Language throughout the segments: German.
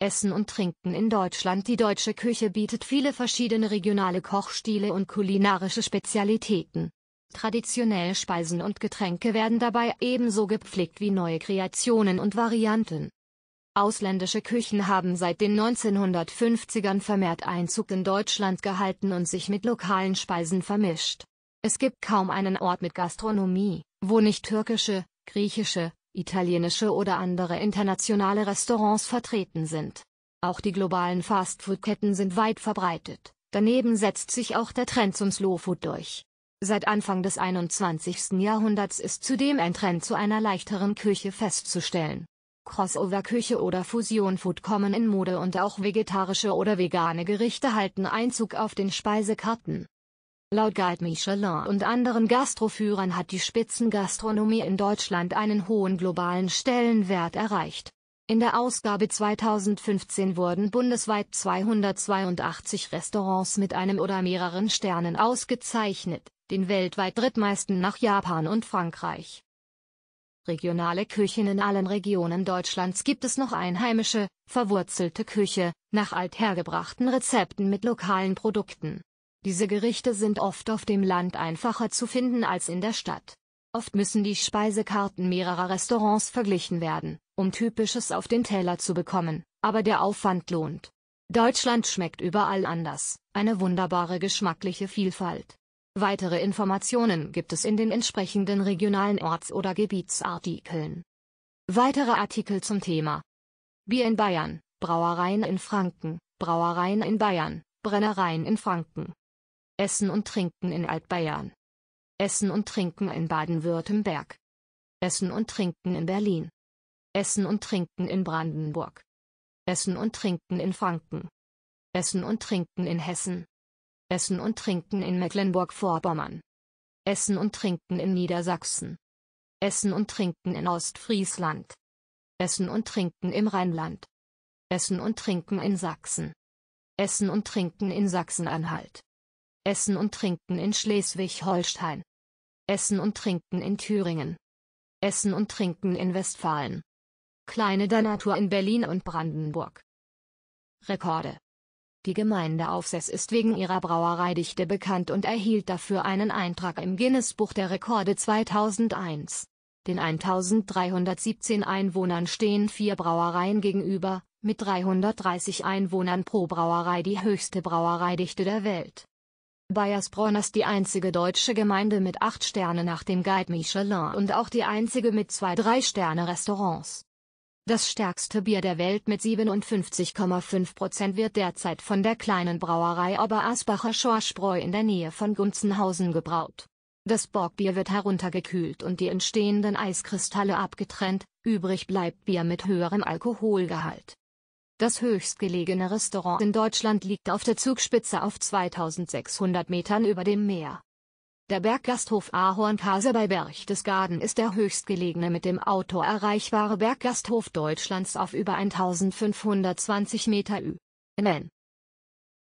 Essen und Trinken in Deutschland Die deutsche Küche bietet viele verschiedene regionale Kochstile und kulinarische Spezialitäten. Traditionelle Speisen und Getränke werden dabei ebenso gepflegt wie neue Kreationen und Varianten. Ausländische Küchen haben seit den 1950ern vermehrt Einzug in Deutschland gehalten und sich mit lokalen Speisen vermischt. Es gibt kaum einen Ort mit Gastronomie, wo nicht türkische, griechische, italienische oder andere internationale Restaurants vertreten sind. Auch die globalen Fastfood-Ketten sind weit verbreitet. Daneben setzt sich auch der Trend zum Slowfood durch. Seit Anfang des 21. Jahrhunderts ist zudem ein Trend zu einer leichteren Küche festzustellen. Crossover-Küche oder Fusion-Food kommen in Mode und auch vegetarische oder vegane Gerichte halten Einzug auf den Speisekarten. Laut Guide Michelin und anderen Gastroführern hat die Spitzengastronomie in Deutschland einen hohen globalen Stellenwert erreicht. In der Ausgabe 2015 wurden bundesweit 282 Restaurants mit einem oder mehreren Sternen ausgezeichnet, den weltweit drittmeisten nach Japan und Frankreich. Regionale Küchen in allen Regionen Deutschlands gibt es noch einheimische, verwurzelte Küche, nach althergebrachten Rezepten mit lokalen Produkten. Diese Gerichte sind oft auf dem Land einfacher zu finden als in der Stadt. Oft müssen die Speisekarten mehrerer Restaurants verglichen werden, um Typisches auf den Teller zu bekommen, aber der Aufwand lohnt. Deutschland schmeckt überall anders, eine wunderbare geschmackliche Vielfalt. Weitere Informationen gibt es in den entsprechenden regionalen Orts- oder Gebietsartikeln. Weitere Artikel zum Thema Bier in Bayern, Brauereien in Franken, Brauereien in Bayern, Brennereien in Franken. Essen und Trinken in Altbayern. Essen und Trinken in Baden-Württemberg. Essen und Trinken in Berlin. Essen und Trinken in Brandenburg. Essen und Trinken in Franken. Essen und Trinken in Hessen. Essen und Trinken in Mecklenburg-Vorpommern. Essen und Trinken in Niedersachsen. Essen und Trinken in Ostfriesland. Essen und Trinken im Rheinland. Essen und Trinken in Sachsen. Essen und Trinken in Sachsen-Anhalt. Essen und Trinken in Schleswig-Holstein. Essen und Trinken in Thüringen. Essen und Trinken in Westfalen. Kleine der Natur in Berlin und Brandenburg. Rekorde. Die Gemeinde Aufseß ist wegen ihrer Brauereidichte bekannt und erhielt dafür einen Eintrag im Guinness Buch der Rekorde 2001. Den 1317 Einwohnern stehen vier Brauereien gegenüber, mit 330 Einwohnern pro Brauerei die höchste Brauereidichte der Welt. Bayersbronn ist die einzige deutsche Gemeinde mit 8 Sterne nach dem Guide Michelin und auch die einzige mit zwei 3-Sterne-Restaurants. Das stärkste Bier der Welt mit 57,5% wird derzeit von der kleinen Brauerei Oberasbacher Schorschbräu in der Nähe von Gunzenhausen gebraut. Das Borgbier wird heruntergekühlt und die entstehenden Eiskristalle abgetrennt, übrig bleibt Bier mit höherem Alkoholgehalt das höchstgelegene Restaurant in Deutschland liegt auf der Zugspitze auf 2600 Metern über dem Meer. Der Berggasthof Ahornkase bei Berchtesgaden ist der höchstgelegene mit dem Auto erreichbare Berggasthof Deutschlands auf über 1520 Meter Ü. N.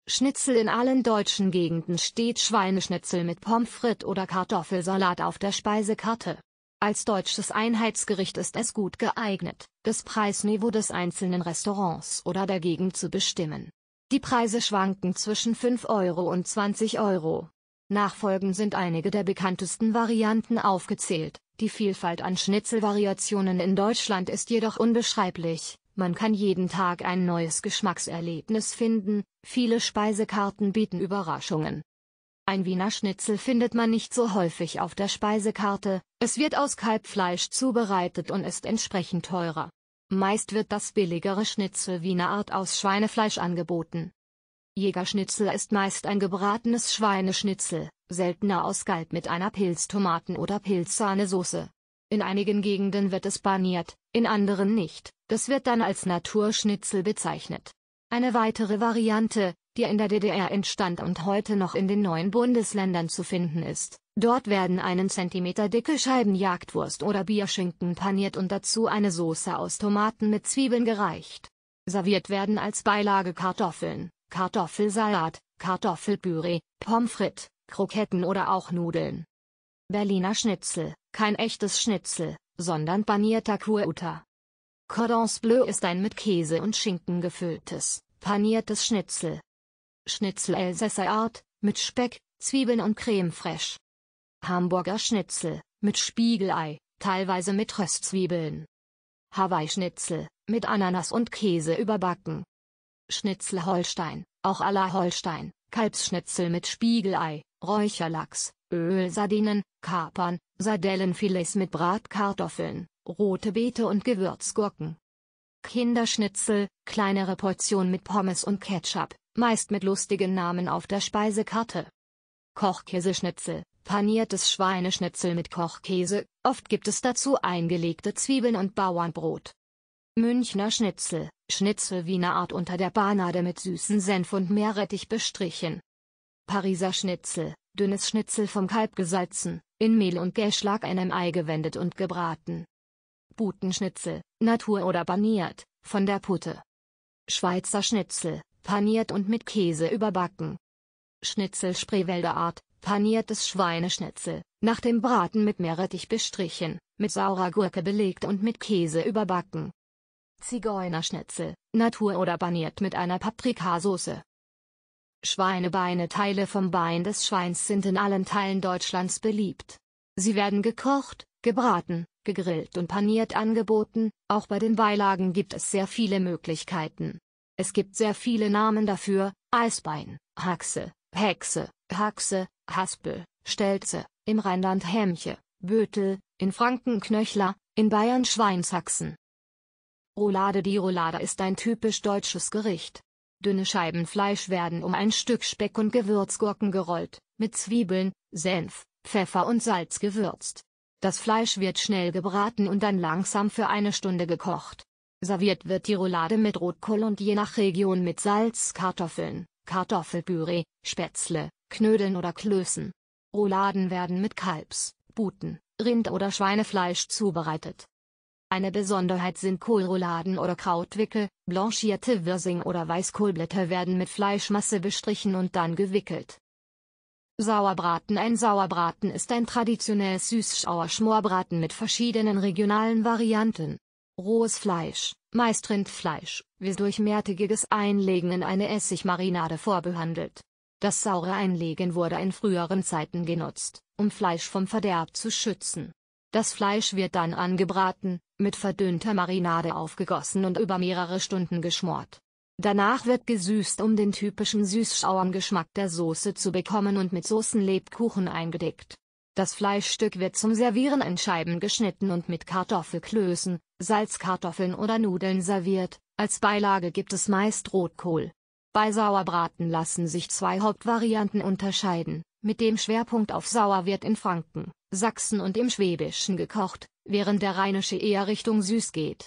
Schnitzel in allen deutschen Gegenden steht Schweineschnitzel mit Pommes frites oder Kartoffelsalat auf der Speisekarte. Als deutsches Einheitsgericht ist es gut geeignet, das Preisniveau des einzelnen Restaurants oder der Gegend zu bestimmen. Die Preise schwanken zwischen 5 Euro und 20 Euro. Nachfolgend sind einige der bekanntesten Varianten aufgezählt. Die Vielfalt an Schnitzelvariationen in Deutschland ist jedoch unbeschreiblich. Man kann jeden Tag ein neues Geschmackserlebnis finden. Viele Speisekarten bieten Überraschungen. Ein Wiener Schnitzel findet man nicht so häufig auf der Speisekarte, es wird aus Kalbfleisch zubereitet und ist entsprechend teurer. Meist wird das billigere Schnitzel Wiener Art aus Schweinefleisch angeboten. Jägerschnitzel ist meist ein gebratenes Schweineschnitzel, seltener aus Galb mit einer Pilztomaten- oder Pilzsahnesoße. In einigen Gegenden wird es paniert, in anderen nicht, das wird dann als Naturschnitzel bezeichnet. Eine weitere Variante, die in der DDR entstand und heute noch in den neuen Bundesländern zu finden ist. Dort werden einen Zentimeter dicke Scheiben Jagdwurst oder Bierschinken paniert und dazu eine Soße aus Tomaten mit Zwiebeln gereicht. Serviert werden als Beilage Kartoffeln, Kartoffelsalat, Kartoffelpüree, Pommes frites, Kroketten oder auch Nudeln. Berliner Schnitzel, kein echtes Schnitzel, sondern panierter Kueuter. Cordons Bleu ist ein mit Käse und Schinken gefülltes, paniertes Schnitzel, Schnitzel Elsässer Art, mit Speck, Zwiebeln und Creme fraiche. Hamburger Schnitzel, mit Spiegelei, teilweise mit Röstzwiebeln. Hawaii-Schnitzel, mit Ananas und Käse überbacken. Schnitzel Holstein, auch à la Holstein, Kalbsschnitzel mit Spiegelei, Räucherlachs, Ölsardinen, Kapern, Sardellenfilets mit Bratkartoffeln, rote Beete und Gewürzgurken. Kinderschnitzel, kleinere Portion mit Pommes und Ketchup, meist mit lustigen Namen auf der Speisekarte. Kochkäseschnitzel, paniertes Schweineschnitzel mit Kochkäse, oft gibt es dazu eingelegte Zwiebeln und Bauernbrot. Münchner Schnitzel, Schnitzel Wiener Art unter der Banade mit süßen Senf und Meerrettich bestrichen. Pariser Schnitzel, dünnes Schnitzel vom Kalb gesalzen, in Mehl und Gäschlag einem Ei gewendet und gebraten. Butenschnitzel, Natur oder paniert, von der Putte. Schweizer Schnitzel, paniert und mit Käse überbacken. Schnitzel Spreewälder Art, paniertes Schweineschnitzel, nach dem Braten mit Meerrettich bestrichen, mit saurer Gurke belegt und mit Käse überbacken. Zigeunerschnitzel, Natur oder paniert mit einer Paprikasauce. Schweinebeine Teile vom Bein des Schweins sind in allen Teilen Deutschlands beliebt. Sie werden gekocht, gebraten, gegrillt und paniert angeboten, auch bei den Beilagen gibt es sehr viele Möglichkeiten. Es gibt sehr viele Namen dafür, Eisbein, Haxe, Hexe, Haxe, Haspel, Stelze, im Rheinland Hämche, Bötel, in Franken Knöchler, in Bayern Schweinshaxen. Roulade Die Roulade ist ein typisch deutsches Gericht. Dünne Scheiben Fleisch werden um ein Stück Speck und Gewürzgurken gerollt, mit Zwiebeln, Senf, Pfeffer und Salz gewürzt. Das Fleisch wird schnell gebraten und dann langsam für eine Stunde gekocht. Serviert wird die Roulade mit Rotkohl und je nach Region mit Salz, Kartoffeln, Kartoffelpüree, Spätzle, Knödeln oder Klößen. Rouladen werden mit Kalbs, Buten, Rind- oder Schweinefleisch zubereitet. Eine Besonderheit sind Kohlrouladen oder Krautwickel, blanchierte Wirsing- oder Weißkohlblätter werden mit Fleischmasse bestrichen und dann gewickelt. Sauerbraten Ein Sauerbraten ist ein traditionelles süßschauer Schmorbraten mit verschiedenen regionalen Varianten. Rohes Fleisch, meist Rindfleisch, wird durch mehrtägiges Einlegen in eine Essigmarinade vorbehandelt. Das saure Einlegen wurde in früheren Zeiten genutzt, um Fleisch vom Verderb zu schützen. Das Fleisch wird dann angebraten, mit verdünnter Marinade aufgegossen und über mehrere Stunden geschmort Danach wird gesüßt um den typischen süßschauern Geschmack der Soße zu bekommen und mit Soßenlebkuchen eingedeckt. Das Fleischstück wird zum Servieren in Scheiben geschnitten und mit Kartoffelklößen, Salzkartoffeln oder Nudeln serviert, als Beilage gibt es meist Rotkohl. Bei Sauerbraten lassen sich zwei Hauptvarianten unterscheiden, mit dem Schwerpunkt auf Sauer wird in Franken, Sachsen und im Schwäbischen gekocht, während der Rheinische eher Richtung süß geht.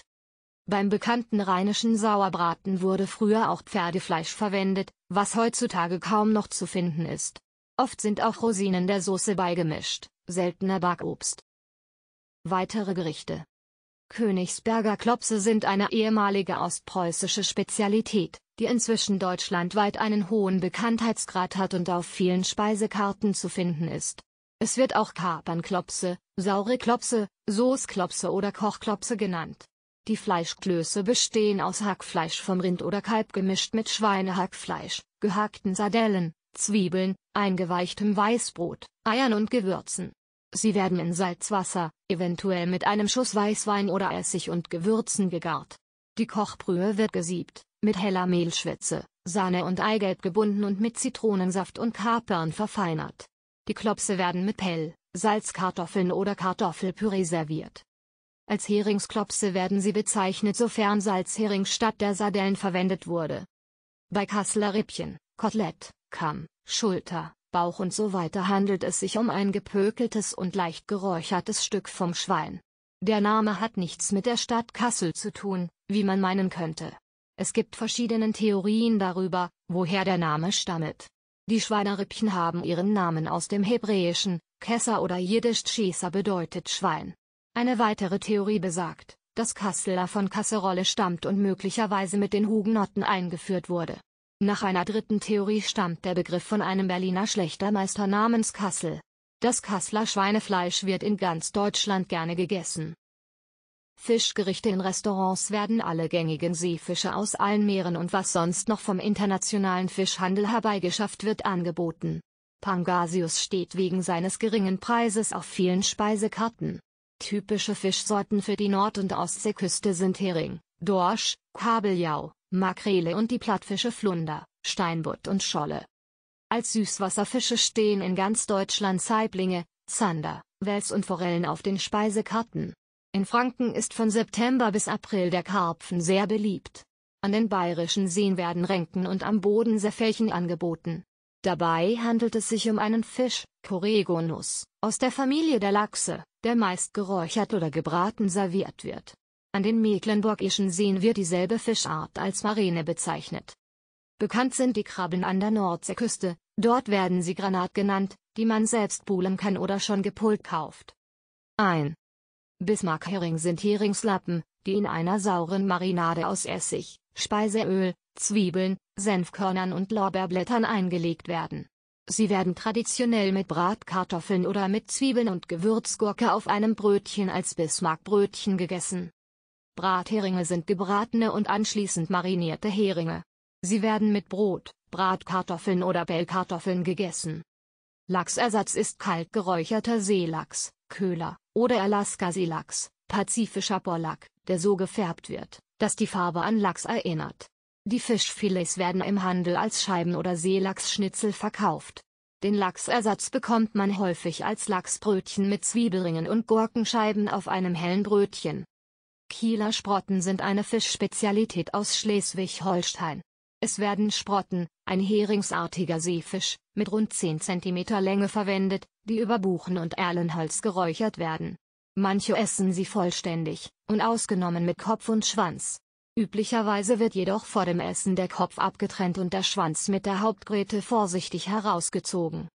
Beim bekannten rheinischen Sauerbraten wurde früher auch Pferdefleisch verwendet, was heutzutage kaum noch zu finden ist. Oft sind auch Rosinen der Soße beigemischt, seltener Backobst. Weitere Gerichte Königsberger Klopse sind eine ehemalige ostpreußische Spezialität, die inzwischen deutschlandweit einen hohen Bekanntheitsgrad hat und auf vielen Speisekarten zu finden ist. Es wird auch Kapernklopse, saure Klopse, Soßklopse oder Kochklopse genannt. Die Fleischklöße bestehen aus Hackfleisch vom Rind oder Kalb gemischt mit Schweinehackfleisch, gehackten Sardellen, Zwiebeln, eingeweichtem Weißbrot, Eiern und Gewürzen. Sie werden in Salzwasser, eventuell mit einem Schuss Weißwein oder Essig und Gewürzen gegart. Die Kochbrühe wird gesiebt, mit heller Mehlschwitze, Sahne und Eigelb gebunden und mit Zitronensaft und Kapern verfeinert. Die Klopse werden mit Pell, Salzkartoffeln oder Kartoffelpüree serviert. Als Heringsklopse werden sie bezeichnet sofern Salzhering statt der Sardellen verwendet wurde. Bei Kasseler Rippchen, Kotelett, Kamm, Schulter, Bauch und so weiter handelt es sich um ein gepökeltes und leicht geräuchertes Stück vom Schwein. Der Name hat nichts mit der Stadt Kassel zu tun, wie man meinen könnte. Es gibt verschiedene Theorien darüber, woher der Name stammt. Die Schweinerippchen haben ihren Namen aus dem Hebräischen, Kessa oder Jiddisch Schießer bedeutet Schwein. Eine weitere Theorie besagt, dass Kasseler von Kasserolle stammt und möglicherweise mit den Hugenotten eingeführt wurde. Nach einer dritten Theorie stammt der Begriff von einem Berliner Schlechtermeister namens Kassel. Das Kasseler Schweinefleisch wird in ganz Deutschland gerne gegessen. Fischgerichte in Restaurants werden alle gängigen Seefische aus allen Meeren und was sonst noch vom internationalen Fischhandel herbeigeschafft wird angeboten. Pangasius steht wegen seines geringen Preises auf vielen Speisekarten. Typische Fischsorten für die Nord- und Ostseeküste sind Hering, Dorsch, Kabeljau, Makrele und die Plattfische Flunder, Steinbutt und Scholle. Als Süßwasserfische stehen in ganz Deutschland Saiblinge, Zander, Wels und Forellen auf den Speisekarten. In Franken ist von September bis April der Karpfen sehr beliebt. An den bayerischen Seen werden Renken und am Bodensee Felchen angeboten Dabei handelt es sich um einen Fisch, Coregonus, aus der Familie der Lachse, der meist geräuchert oder gebraten serviert wird. An den Mecklenburgischen Seen wird dieselbe Fischart als Marine bezeichnet. Bekannt sind die Krabben an der Nordseeküste, dort werden sie Granat genannt, die man selbst buhlen kann oder schon gepult kauft. Ein Bismarckhering sind Heringslappen, die in einer sauren Marinade aus Essig, Speiseöl, Zwiebeln, Senfkörnern und Lorbeerblättern eingelegt werden. Sie werden traditionell mit Bratkartoffeln oder mit Zwiebeln und Gewürzgurke auf einem Brötchen als Bismarckbrötchen gegessen. Bratheringe sind gebratene und anschließend marinierte Heringe. Sie werden mit Brot, Bratkartoffeln oder Bellkartoffeln gegessen. Lachsersatz ist kaltgeräucherter Seelachs, Köhler oder Alaska-Seelachs, pazifischer Bollack, der so gefärbt wird, dass die Farbe an Lachs erinnert. Die Fischfilets werden im Handel als Scheiben- oder Seelachsschnitzel verkauft. Den Lachsersatz bekommt man häufig als Lachsbrötchen mit Zwiebelringen und Gurkenscheiben auf einem hellen Brötchen. Kieler Sprotten sind eine Fischspezialität aus Schleswig-Holstein. Es werden Sprotten, ein heringsartiger Seefisch, mit rund 10 cm Länge verwendet, die über Buchen und Erlenholz geräuchert werden. Manche essen sie vollständig, und ausgenommen mit Kopf und Schwanz. Üblicherweise wird jedoch vor dem Essen der Kopf abgetrennt und der Schwanz mit der Hauptgräte vorsichtig herausgezogen.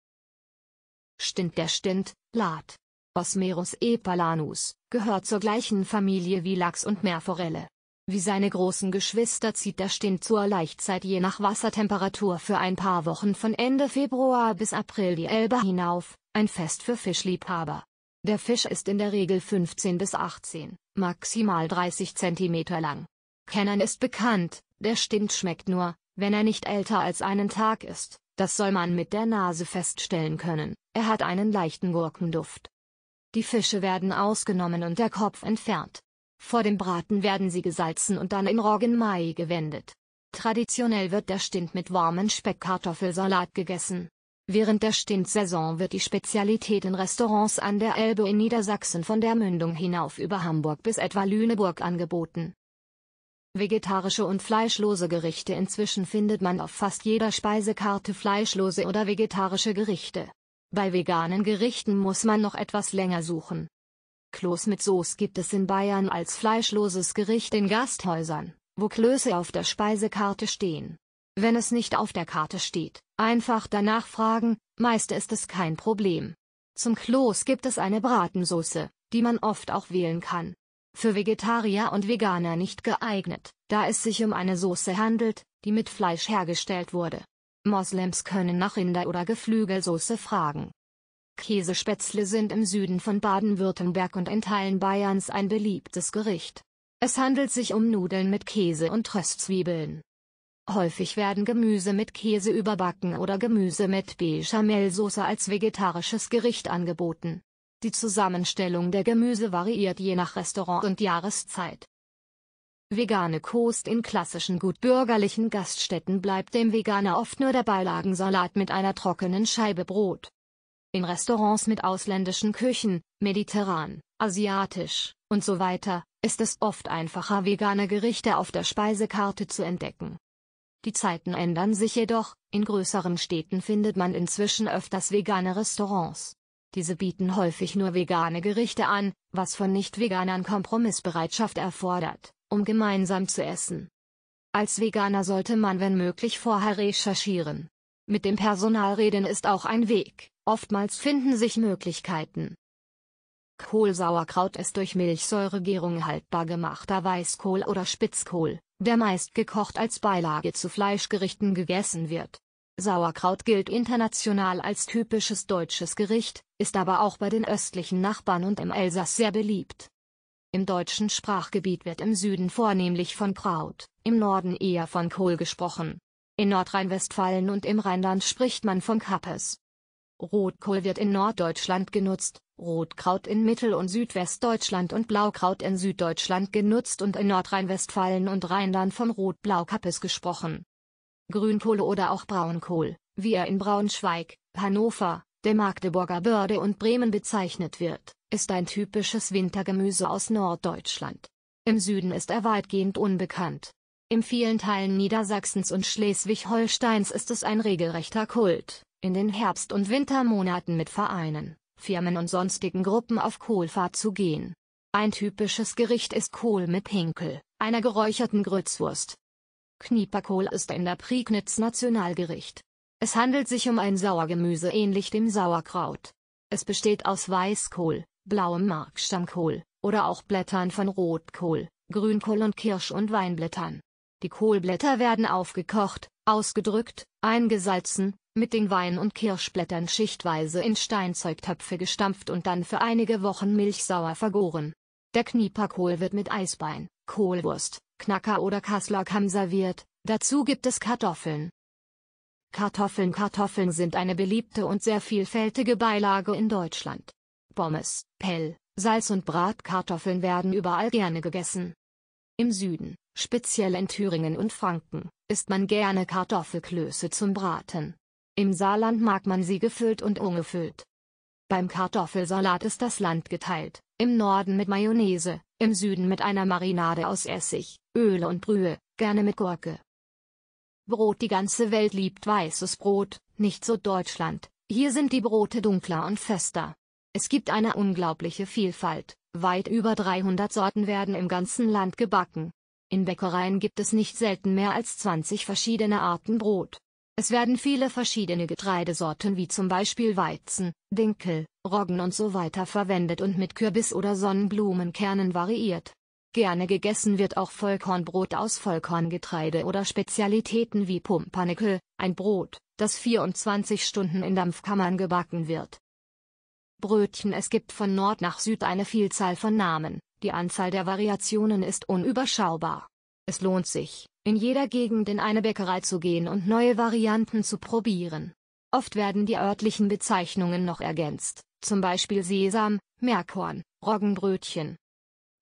Stint der Stint, Lat. Osmerus epalanus, gehört zur gleichen Familie wie Lachs und Meerforelle. Wie seine großen Geschwister zieht der Stint zur Laichzeit je nach Wassertemperatur für ein paar Wochen von Ende Februar bis April die Elbe hinauf, ein Fest für Fischliebhaber. Der Fisch ist in der Regel 15 bis 18, maximal 30 cm lang. Kennen ist bekannt, der Stint schmeckt nur, wenn er nicht älter als einen Tag ist, das soll man mit der Nase feststellen können, er hat einen leichten Gurkenduft. Die Fische werden ausgenommen und der Kopf entfernt. Vor dem Braten werden sie gesalzen und dann in Roggenmai gewendet. Traditionell wird der Stint mit warmen Speckkartoffelsalat gegessen. Während der Stintsaison wird die Spezialität in Restaurants an der Elbe in Niedersachsen von der Mündung hinauf über Hamburg bis etwa Lüneburg angeboten. Vegetarische und fleischlose Gerichte Inzwischen findet man auf fast jeder Speisekarte fleischlose oder vegetarische Gerichte. Bei veganen Gerichten muss man noch etwas länger suchen. Kloß mit Soße gibt es in Bayern als fleischloses Gericht in Gasthäusern, wo Klöße auf der Speisekarte stehen. Wenn es nicht auf der Karte steht, einfach danach fragen, meist ist es kein Problem. Zum Kloß gibt es eine Bratensoße, die man oft auch wählen kann für Vegetarier und Veganer nicht geeignet, da es sich um eine Soße handelt, die mit Fleisch hergestellt wurde. Moslems können nach Rinder- oder Geflügelsoße fragen. Käsespätzle sind im Süden von Baden-Württemberg und in Teilen Bayerns ein beliebtes Gericht. Es handelt sich um Nudeln mit Käse und Röstzwiebeln. Häufig werden Gemüse mit Käse überbacken oder Gemüse mit Bechamelsoße als vegetarisches Gericht angeboten. Die Zusammenstellung der Gemüse variiert je nach Restaurant und Jahreszeit. Vegane Kost in klassischen gutbürgerlichen Gaststätten bleibt dem Veganer oft nur der Beilagensalat mit einer trockenen Scheibe Brot. In Restaurants mit ausländischen Küchen, mediterran, asiatisch und so weiter, ist es oft einfacher vegane Gerichte auf der Speisekarte zu entdecken. Die Zeiten ändern sich jedoch, in größeren Städten findet man inzwischen öfters vegane Restaurants. Diese bieten häufig nur vegane Gerichte an, was von Nicht-Veganern Kompromissbereitschaft erfordert, um gemeinsam zu essen. Als Veganer sollte man wenn möglich vorher recherchieren. Mit dem Personal reden ist auch ein Weg, oftmals finden sich Möglichkeiten. Kohlsauerkraut ist durch Milchsäuregärung haltbar gemachter Weißkohl oder Spitzkohl, der meist gekocht als Beilage zu Fleischgerichten gegessen wird. Sauerkraut gilt international als typisches deutsches Gericht, ist aber auch bei den östlichen Nachbarn und im Elsass sehr beliebt. Im deutschen Sprachgebiet wird im Süden vornehmlich von Kraut, im Norden eher von Kohl gesprochen. In Nordrhein-Westfalen und im Rheinland spricht man von Kappes. Rotkohl wird in Norddeutschland genutzt, Rotkraut in Mittel- und Südwestdeutschland und Blaukraut in Süddeutschland genutzt und in Nordrhein-Westfalen und Rheinland von Rot-Blau-Kappes gesprochen. Grünkohl oder auch Braunkohl, wie er in Braunschweig, Hannover, der Magdeburger Börde und Bremen bezeichnet wird, ist ein typisches Wintergemüse aus Norddeutschland. Im Süden ist er weitgehend unbekannt. In vielen Teilen Niedersachsens und Schleswig-Holsteins ist es ein regelrechter Kult, in den Herbst- und Wintermonaten mit Vereinen, Firmen und sonstigen Gruppen auf Kohlfahrt zu gehen. Ein typisches Gericht ist Kohl mit Pinkel, einer geräucherten Grützwurst, Knieperkohl ist in der Prignitz Nationalgericht. Es handelt sich um ein Sauergemüse ähnlich dem Sauerkraut. Es besteht aus Weißkohl, blauem Markstammkohl, oder auch Blättern von Rotkohl, Grünkohl und Kirsch- und Weinblättern. Die Kohlblätter werden aufgekocht, ausgedrückt, eingesalzen, mit den Wein- und Kirschblättern schichtweise in Steinzeugtöpfe gestampft und dann für einige Wochen milchsauer vergoren. Der Knieperkohl wird mit Eisbein, Kohlwurst, Knacker oder Kassler serviert, dazu gibt es Kartoffeln. Kartoffeln Kartoffeln sind eine beliebte und sehr vielfältige Beilage in Deutschland. Pommes, Pell, Salz und Bratkartoffeln werden überall gerne gegessen. Im Süden, speziell in Thüringen und Franken, isst man gerne Kartoffelklöße zum Braten. Im Saarland mag man sie gefüllt und ungefüllt. Beim Kartoffelsalat ist das Land geteilt im Norden mit Mayonnaise, im Süden mit einer Marinade aus Essig, Öl und Brühe, gerne mit Gurke. Brot Die ganze Welt liebt weißes Brot, nicht so Deutschland, hier sind die Brote dunkler und fester. Es gibt eine unglaubliche Vielfalt, weit über 300 Sorten werden im ganzen Land gebacken. In Bäckereien gibt es nicht selten mehr als 20 verschiedene Arten Brot. Es werden viele verschiedene Getreidesorten wie zum Beispiel Weizen, Dinkel, Roggen und so weiter verwendet und mit Kürbis- oder Sonnenblumenkernen variiert. Gerne gegessen wird auch Vollkornbrot aus Vollkorngetreide oder Spezialitäten wie Pumpernickel, ein Brot, das 24 Stunden in Dampfkammern gebacken wird. Brötchen Es gibt von Nord nach Süd eine Vielzahl von Namen, die Anzahl der Variationen ist unüberschaubar. Es lohnt sich, in jeder Gegend in eine Bäckerei zu gehen und neue Varianten zu probieren. Oft werden die örtlichen Bezeichnungen noch ergänzt, zum Beispiel Sesam, Merkhorn, Roggenbrötchen.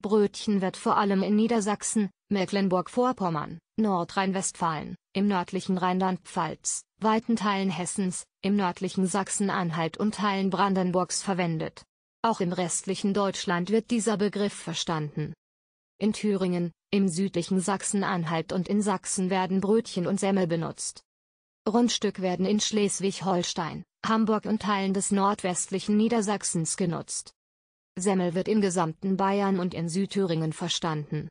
Brötchen wird vor allem in Niedersachsen, Mecklenburg-Vorpommern, Nordrhein-Westfalen, im nördlichen Rheinland-Pfalz, weiten Teilen Hessens, im nördlichen Sachsen-Anhalt und Teilen Brandenburgs verwendet. Auch im restlichen Deutschland wird dieser Begriff verstanden. In Thüringen, im südlichen Sachsen-Anhalt und in Sachsen werden Brötchen und Semmel benutzt. Rundstück werden in Schleswig-Holstein, Hamburg und Teilen des nordwestlichen Niedersachsens genutzt. Semmel wird im gesamten Bayern und in Südthüringen verstanden.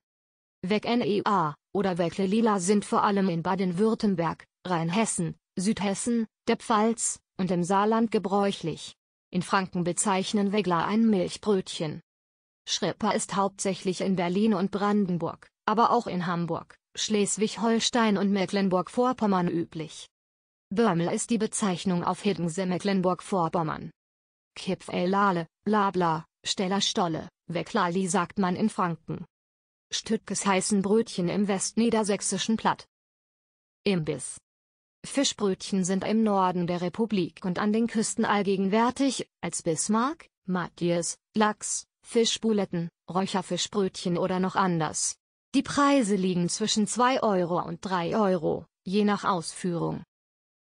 Weg-NEA oder Weckle-Lila sind vor allem in Baden-Württemberg, Rheinhessen, Südhessen, der Pfalz und im Saarland gebräuchlich. In Franken bezeichnen Wegler ein Milchbrötchen. Schripper ist hauptsächlich in Berlin und Brandenburg, aber auch in Hamburg, Schleswig-Holstein und Mecklenburg-Vorpommern üblich. Börmel ist die Bezeichnung auf Hiddensee Mecklenburg-Vorpommern. Kipfelale, Labla, Stolle, Wecklali sagt man in Franken. Stückes heißen Brötchen im westniedersächsischen Platt. Imbiss. Fischbrötchen sind im Norden der Republik und an den Küsten allgegenwärtig, als Bismarck, Matthias, Lachs, Fischbuletten, Räucherfischbrötchen oder noch anders. Die Preise liegen zwischen 2 Euro und 3 Euro, je nach Ausführung.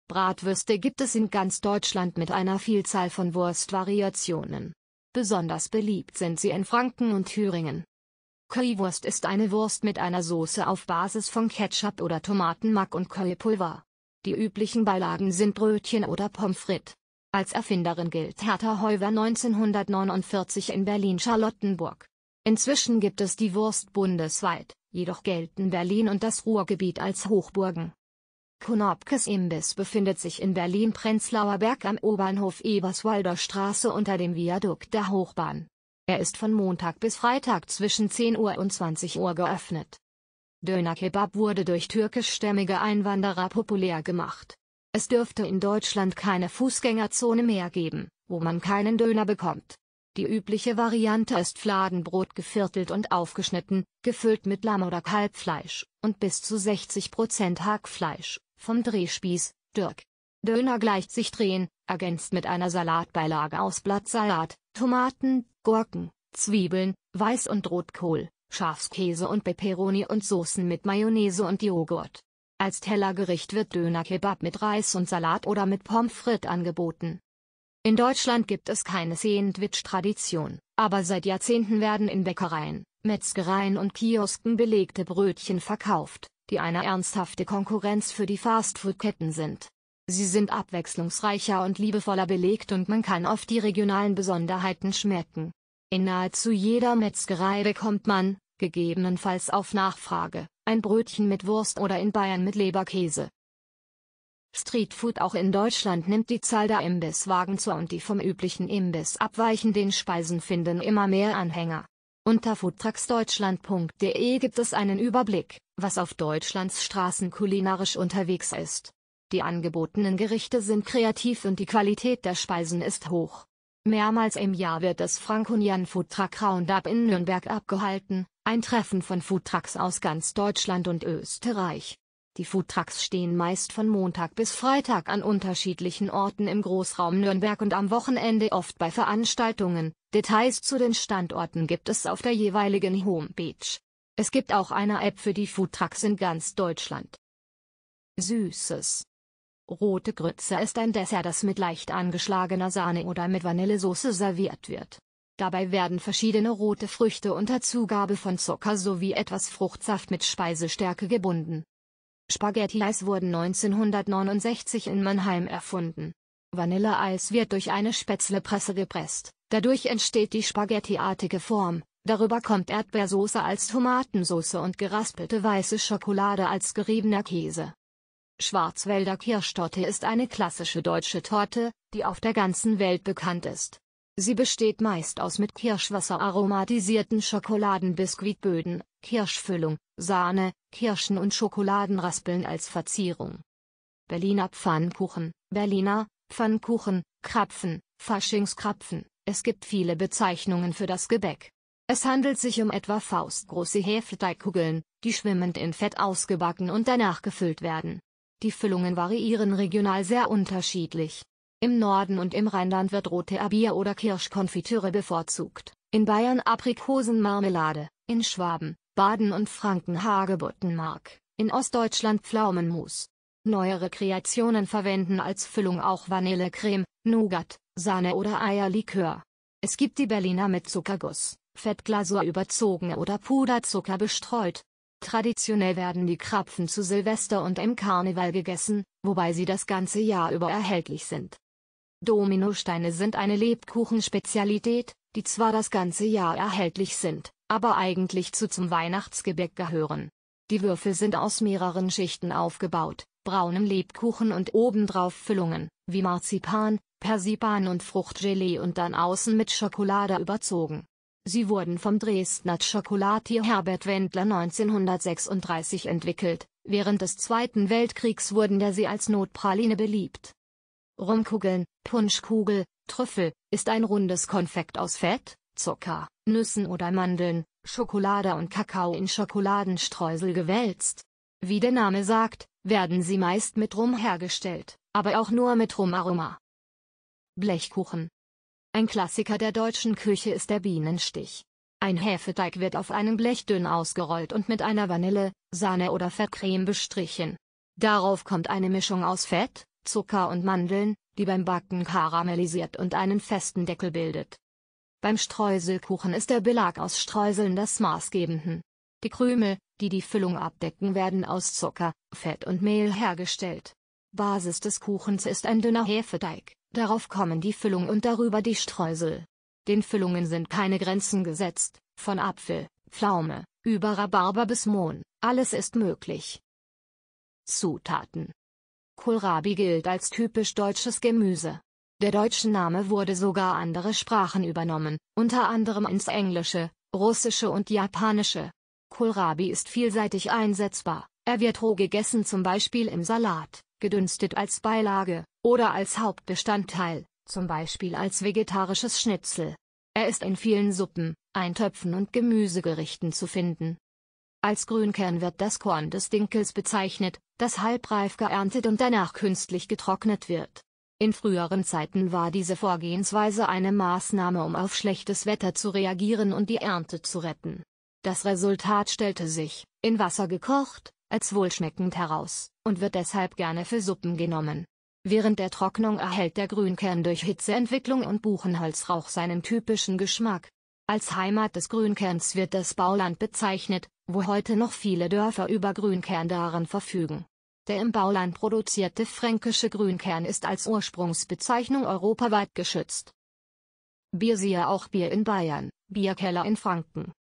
Bratwürste gibt es in ganz Deutschland mit einer Vielzahl von Wurstvariationen. Besonders beliebt sind sie in Franken und Thüringen. Currywurst ist eine Wurst mit einer Soße auf Basis von Ketchup oder Tomatenmark und Currypulver. Die üblichen Beilagen sind Brötchen oder Pommes frites. Als Erfinderin gilt Hertha Heuwer 1949 in Berlin-Charlottenburg. Inzwischen gibt es die Wurst bundesweit, jedoch gelten Berlin und das Ruhrgebiet als Hochburgen. Kunopkes Imbiss befindet sich in Berlin-Prenzlauer Berg am Oberbahnhof Eberswalder Straße unter dem Viadukt der Hochbahn. Er ist von Montag bis Freitag zwischen 10 Uhr und 20 Uhr geöffnet. Döner Kebab wurde durch türkischstämmige Einwanderer populär gemacht. Es dürfte in Deutschland keine Fußgängerzone mehr geben, wo man keinen Döner bekommt. Die übliche Variante ist Fladenbrot geviertelt und aufgeschnitten, gefüllt mit Lamm- oder Kalbfleisch und bis zu 60% Hackfleisch vom Drehspieß, Dirk. Döner gleicht sich drehen, ergänzt mit einer Salatbeilage aus Blattsalat, Tomaten, Gurken, Zwiebeln, Weiß- und Rotkohl, Schafskäse und Peperoni und Soßen mit Mayonnaise und Joghurt. Als Tellergericht wird Döner-Kebab mit Reis und Salat oder mit Pommes frites angeboten. In Deutschland gibt es keine Sandwich-Tradition, aber seit Jahrzehnten werden in Bäckereien, Metzgereien und Kiosken belegte Brötchen verkauft, die eine ernsthafte Konkurrenz für die Fastfood-Ketten sind. Sie sind abwechslungsreicher und liebevoller belegt und man kann oft die regionalen Besonderheiten schmecken. In nahezu jeder Metzgerei bekommt man, gegebenenfalls auf Nachfrage, ein Brötchen mit Wurst oder in Bayern mit Leberkäse. Streetfood auch in Deutschland nimmt die Zahl der Imbisswagen zu und die vom üblichen Imbiss abweichenden Speisen finden immer mehr Anhänger. Unter foodtrucksdeutschland.de gibt es einen Überblick, was auf Deutschlands Straßen kulinarisch unterwegs ist. Die angebotenen Gerichte sind kreativ und die Qualität der Speisen ist hoch. Mehrmals im Jahr wird das Frankonian Food Roundup in Nürnberg abgehalten, ein Treffen von Foodtrucks aus ganz Deutschland und Österreich. Die Foodtrucks stehen meist von Montag bis Freitag an unterschiedlichen Orten im Großraum Nürnberg und am Wochenende oft bei Veranstaltungen. Details zu den Standorten gibt es auf der jeweiligen Homepage. Es gibt auch eine App für die Foodtrucks in ganz Deutschland. Süßes. Rote Grütze ist ein Dessert, das mit leicht angeschlagener Sahne oder mit Vanillesoße serviert wird. Dabei werden verschiedene rote Früchte unter Zugabe von Zucker sowie etwas Fruchtsaft mit Speisestärke gebunden. Spaghetti-Eis wurden 1969 in Mannheim erfunden. Vanilleeis wird durch eine Spätzlepresse gepresst, dadurch entsteht die spaghettiartige Form, darüber kommt Erdbeersoße als Tomatensoße und geraspelte weiße Schokolade als geriebener Käse. Schwarzwälder Kirschtorte ist eine klassische deutsche Torte, die auf der ganzen Welt bekannt ist. Sie besteht meist aus mit Kirschwasser aromatisierten Schokoladenbiskuitböden, Kirschfüllung, Sahne, Kirschen und Schokoladenraspeln als Verzierung. Berliner Pfannkuchen, Berliner, Pfannkuchen, Krapfen, Faschingskrapfen, es gibt viele Bezeichnungen für das Gebäck. Es handelt sich um etwa faustgroße Hefeteigkugeln, die schwimmend in Fett ausgebacken und danach gefüllt werden. Die Füllungen variieren regional sehr unterschiedlich. Im Norden und im Rheinland wird rote Abier oder Kirschkonfitüre bevorzugt, in Bayern Aprikosenmarmelade, in Schwaben, Baden und Franken Hagebuttenmark, in Ostdeutschland Pflaumenmus. Neuere Kreationen verwenden als Füllung auch Vanillecreme, Nougat, Sahne oder Eierlikör. Es gibt die Berliner mit Zuckerguss, Fettglasur überzogen oder Puderzucker bestreut. Traditionell werden die Krapfen zu Silvester und im Karneval gegessen, wobei sie das ganze Jahr über erhältlich sind. Dominosteine sind eine Lebkuchenspezialität, die zwar das ganze Jahr erhältlich sind, aber eigentlich zu zum Weihnachtsgebäck gehören. Die Würfel sind aus mehreren Schichten aufgebaut, braunem Lebkuchen und obendrauf Füllungen, wie Marzipan, Persipan und Fruchtgelee und dann außen mit Schokolade überzogen. Sie wurden vom Dresdner Schokolatier Herbert Wendler 1936 entwickelt, während des Zweiten Weltkriegs wurden der sie als Notpraline beliebt. Rumkugeln, Punschkugel, Trüffel, ist ein rundes Konfekt aus Fett, Zucker, Nüssen oder Mandeln, Schokolade und Kakao in Schokoladenstreusel gewälzt. Wie der Name sagt, werden sie meist mit Rum hergestellt, aber auch nur mit Rumaroma. Blechkuchen. Ein Klassiker der deutschen Küche ist der Bienenstich. Ein Hefeteig wird auf einem Blech dünn ausgerollt und mit einer Vanille, Sahne oder Fettcreme bestrichen. Darauf kommt eine Mischung aus Fett, Zucker und Mandeln, die beim Backen karamellisiert und einen festen Deckel bildet. Beim Streuselkuchen ist der Belag aus Streuseln das maßgebenden. Die Krümel, die die Füllung abdecken, werden aus Zucker, Fett und Mehl hergestellt. Basis des Kuchens ist ein dünner Hefeteig, darauf kommen die Füllung und darüber die Streusel. Den Füllungen sind keine Grenzen gesetzt, von Apfel, Pflaume, über Rhabarber bis Mohn, alles ist möglich. Zutaten Kohlrabi gilt als typisch deutsches Gemüse. Der deutsche Name wurde sogar andere Sprachen übernommen, unter anderem ins Englische, Russische und Japanische. Kohlrabi ist vielseitig einsetzbar, er wird roh gegessen zum Beispiel im Salat, gedünstet als Beilage, oder als Hauptbestandteil, zum Beispiel als vegetarisches Schnitzel. Er ist in vielen Suppen, Eintöpfen und Gemüsegerichten zu finden. Als Grünkern wird das Korn des Dinkels bezeichnet, das halbreif geerntet und danach künstlich getrocknet wird. In früheren Zeiten war diese Vorgehensweise eine Maßnahme, um auf schlechtes Wetter zu reagieren und die Ernte zu retten. Das Resultat stellte sich, in Wasser gekocht, als wohlschmeckend heraus, und wird deshalb gerne für Suppen genommen. Während der Trocknung erhält der Grünkern durch Hitzeentwicklung und Buchenholzrauch seinen typischen Geschmack. Als Heimat des Grünkerns wird das Bauland bezeichnet, wo heute noch viele Dörfer über Grünkerndaren verfügen. Der im Bauland produzierte fränkische Grünkern ist als Ursprungsbezeichnung europaweit geschützt. Bier siehe auch Bier in Bayern, Bierkeller in Franken.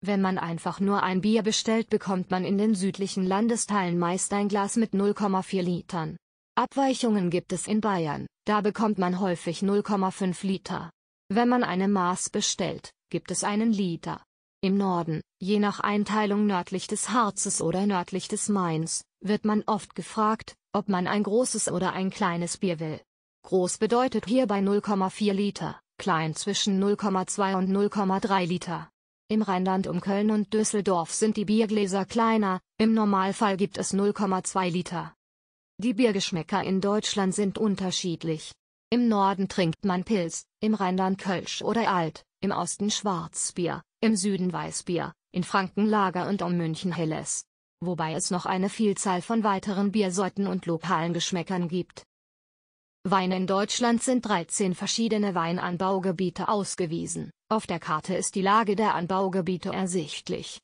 Wenn man einfach nur ein Bier bestellt, bekommt man in den südlichen Landesteilen meist ein Glas mit 0,4 Litern. Abweichungen gibt es in Bayern, da bekommt man häufig 0,5 Liter. Wenn man eine Maß bestellt, gibt es einen Liter. Im Norden, je nach Einteilung nördlich des Harzes oder nördlich des Mains, wird man oft gefragt, ob man ein großes oder ein kleines Bier will. Groß bedeutet hierbei 0,4 Liter, klein zwischen 0,2 und 0,3 Liter. Im Rheinland um Köln und Düsseldorf sind die Biergläser kleiner, im Normalfall gibt es 0,2 Liter. Die Biergeschmäcker in Deutschland sind unterschiedlich. Im Norden trinkt man Pilz, im Rheinland Kölsch oder Alt, im Osten Schwarzbier, im Süden Weißbier, in Franken Lager und um München Helles. Wobei es noch eine Vielzahl von weiteren Biersorten und lokalen Geschmäckern gibt. Wein in Deutschland sind 13 verschiedene Weinanbaugebiete ausgewiesen. Auf der Karte ist die Lage der Anbaugebiete ersichtlich.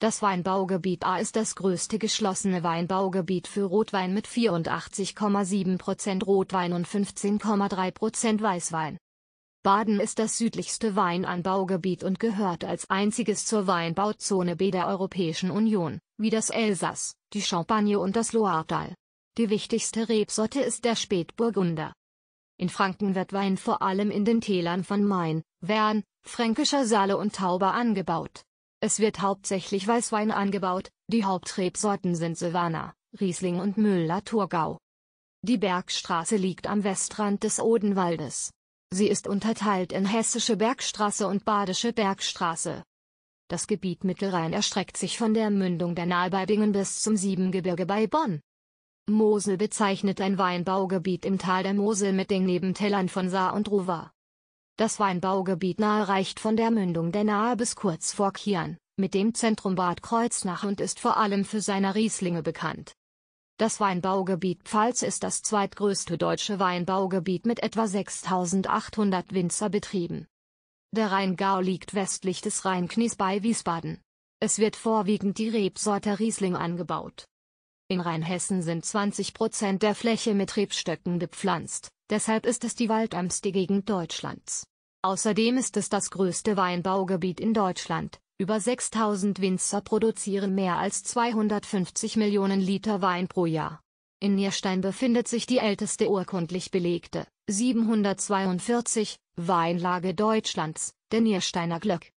Das Weinbaugebiet A ist das größte geschlossene Weinbaugebiet für Rotwein mit 84,7% Rotwein und 15,3% Weißwein. Baden ist das südlichste Weinanbaugebiet und gehört als einziges zur Weinbauzone B der Europäischen Union, wie das Elsass, die Champagne und das Loiretal. Die wichtigste Rebsorte ist der Spätburgunder. In Franken wird Wein vor allem in den Tälern von Main, Wern, Fränkischer Saale und Tauber angebaut. Es wird hauptsächlich Weißwein angebaut, die Hauptrebsorten sind Silvaner, Riesling und Müller-Thurgau. Die Bergstraße liegt am Westrand des Odenwaldes Sie ist unterteilt in Hessische Bergstraße und Badische Bergstraße. Das Gebiet Mittelrhein erstreckt sich von der Mündung der Nahe bei Bingen bis zum Siebengebirge bei Bonn. Mosel bezeichnet ein Weinbaugebiet im Tal der Mosel mit den Nebentälern von Saar und Ruwa. Das Weinbaugebiet nahe reicht von der Mündung der Nahe bis kurz vor Kian, mit dem Zentrum Bad Kreuznach und ist vor allem für seine Rieslinge bekannt. Das Weinbaugebiet Pfalz ist das zweitgrößte deutsche Weinbaugebiet mit etwa 6800 Winzerbetrieben. Der Rheingau liegt westlich des Rheinknies bei Wiesbaden. Es wird vorwiegend die Rebsorte Riesling angebaut. In Rheinhessen sind 20 der Fläche mit Rebstöcken bepflanzt, deshalb ist es die waldärmste Gegend Deutschlands. Außerdem ist es das größte Weinbaugebiet in Deutschland, über 6000 Winzer produzieren mehr als 250 Millionen Liter Wein pro Jahr. In Nierstein befindet sich die älteste urkundlich belegte, 742, Weinlage Deutschlands, der Niersteiner Glöck.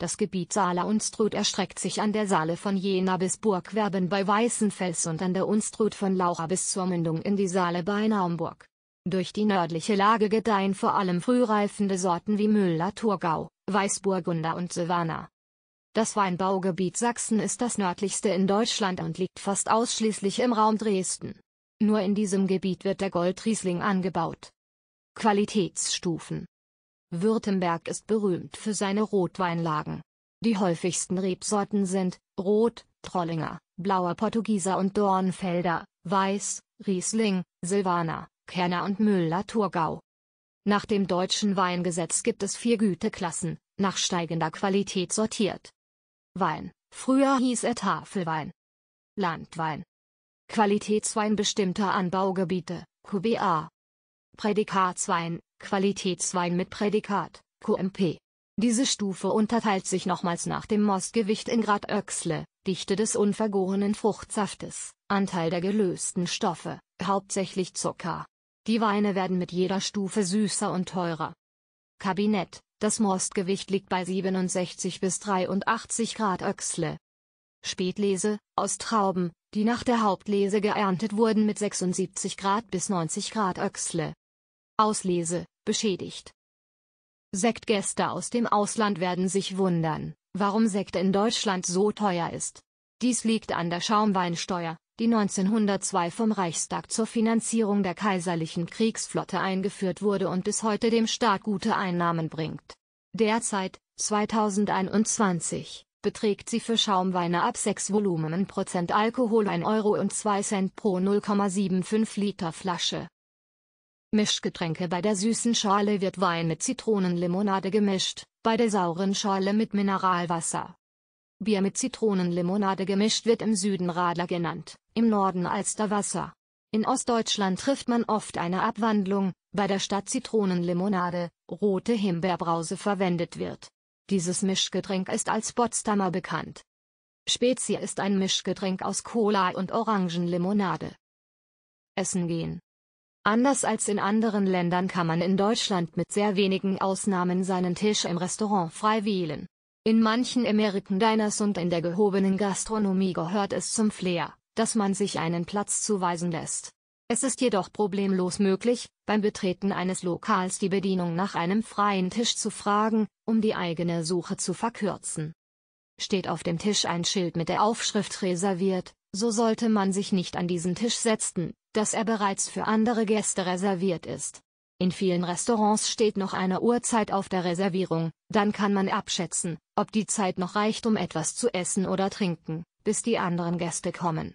Das Gebiet Saale Unstrut erstreckt sich an der Saale von Jena bis Burgwerben bei Weißenfels und an der Unstrut von Laura bis zur Mündung in die Saale bei Naumburg. Durch die nördliche Lage gedeihen vor allem frühreifende Sorten wie Müller-Thurgau, Weißburgunder und Silvaner. Das Weinbaugebiet Sachsen ist das nördlichste in Deutschland und liegt fast ausschließlich im Raum Dresden. Nur in diesem Gebiet wird der Goldriesling angebaut. Qualitätsstufen Württemberg ist berühmt für seine Rotweinlagen. Die häufigsten Rebsorten sind Rot, Trollinger, Blauer Portugieser und Dornfelder, Weiß, Riesling, Silvaner, Kerner und Müller-Thurgau. Nach dem deutschen Weingesetz gibt es vier Güteklassen, nach steigender Qualität sortiert. Wein. Früher hieß er Tafelwein. Landwein. Qualitätswein bestimmter Anbaugebiete, QBA. Prädikatswein, Qualitätswein mit Prädikat, QMP. Diese Stufe unterteilt sich nochmals nach dem Mostgewicht in Grad Öxle, Dichte des unvergorenen Fruchtsaftes, Anteil der gelösten Stoffe, hauptsächlich Zucker. Die Weine werden mit jeder Stufe süßer und teurer. Kabinett, das Morstgewicht liegt bei 67 bis 83 Grad Öchsle. Spätlese, aus Trauben, die nach der Hauptlese geerntet wurden mit 76 Grad bis 90 Grad Öchsle. Auslese, beschädigt. Sektgäste aus dem Ausland werden sich wundern, warum Sekt in Deutschland so teuer ist. Dies liegt an der Schaumweinsteuer, die 1902 vom Reichstag zur Finanzierung der kaiserlichen Kriegsflotte eingeführt wurde und bis heute dem Staat gute Einnahmen bringt. Derzeit, 2021, beträgt sie für Schaumweine ab 6 Volumen Prozent Alkohol 1 Euro und 2 Cent pro 0,75 Liter Flasche. Mischgetränke Bei der süßen Schale wird Wein mit Zitronenlimonade gemischt, bei der sauren Schale mit Mineralwasser. Bier mit Zitronenlimonade gemischt wird im Süden Radler genannt, im Norden Alsterwasser. In Ostdeutschland trifft man oft eine Abwandlung, bei der statt Zitronenlimonade, rote Himbeerbrause verwendet wird. Dieses Mischgetränk ist als Potsdamer bekannt. Spezie ist ein Mischgetränk aus Cola und Orangenlimonade. Essen gehen. Anders als in anderen Ländern kann man in Deutschland mit sehr wenigen Ausnahmen seinen Tisch im Restaurant frei wählen. In manchen American Diners und in der gehobenen Gastronomie gehört es zum Flair, dass man sich einen Platz zuweisen lässt. Es ist jedoch problemlos möglich, beim Betreten eines Lokals die Bedienung nach einem freien Tisch zu fragen, um die eigene Suche zu verkürzen. Steht auf dem Tisch ein Schild mit der Aufschrift reserviert, so sollte man sich nicht an diesen Tisch setzen, dass er bereits für andere Gäste reserviert ist. In vielen Restaurants steht noch eine Uhrzeit auf der Reservierung, dann kann man abschätzen, ob die Zeit noch reicht, um etwas zu essen oder trinken, bis die anderen Gäste kommen.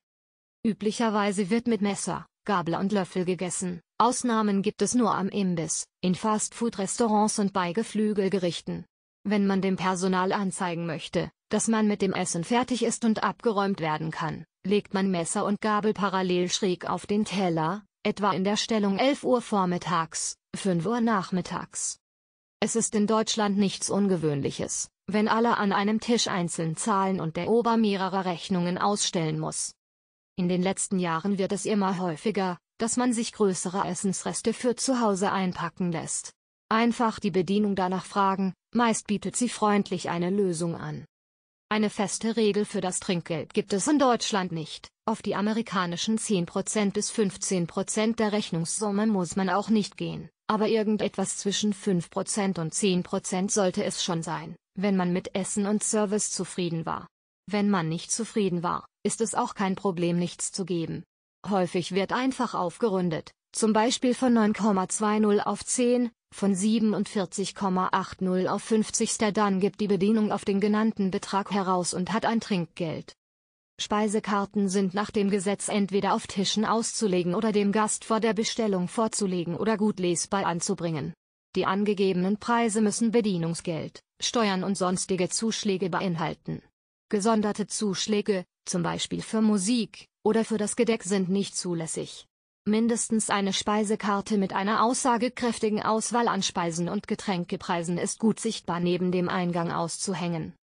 Üblicherweise wird mit Messer, Gabel und Löffel gegessen, Ausnahmen gibt es nur am Imbiss, in Fastfood-Restaurants und bei Geflügelgerichten. Wenn man dem Personal anzeigen möchte, dass man mit dem Essen fertig ist und abgeräumt werden kann, legt man Messer und Gabel parallel schräg auf den Teller, etwa in der Stellung 11 Uhr vormittags, 5 Uhr nachmittags. Es ist in Deutschland nichts Ungewöhnliches, wenn alle an einem Tisch einzeln zahlen und der Ober mehrere Rechnungen ausstellen muss. In den letzten Jahren wird es immer häufiger, dass man sich größere Essensreste für zu Hause einpacken lässt. Einfach die Bedienung danach fragen, meist bietet sie freundlich eine Lösung an. Eine feste Regel für das Trinkgeld gibt es in Deutschland nicht. Auf die amerikanischen 10% bis 15% der Rechnungssumme muss man auch nicht gehen, aber irgendetwas zwischen 5% und 10% sollte es schon sein, wenn man mit Essen und Service zufrieden war. Wenn man nicht zufrieden war, ist es auch kein Problem nichts zu geben. Häufig wird einfach aufgerundet, zum Beispiel von 9,20 auf 10, von 47,80 auf 50. Dann gibt die Bedienung auf den genannten Betrag heraus und hat ein Trinkgeld. Speisekarten sind nach dem Gesetz entweder auf Tischen auszulegen oder dem Gast vor der Bestellung vorzulegen oder gut lesbar anzubringen. Die angegebenen Preise müssen Bedienungsgeld, Steuern und sonstige Zuschläge beinhalten. Gesonderte Zuschläge, zum Beispiel für Musik oder für das Gedeck sind nicht zulässig. Mindestens eine Speisekarte mit einer aussagekräftigen Auswahl an Speisen und Getränkepreisen ist gut sichtbar neben dem Eingang auszuhängen.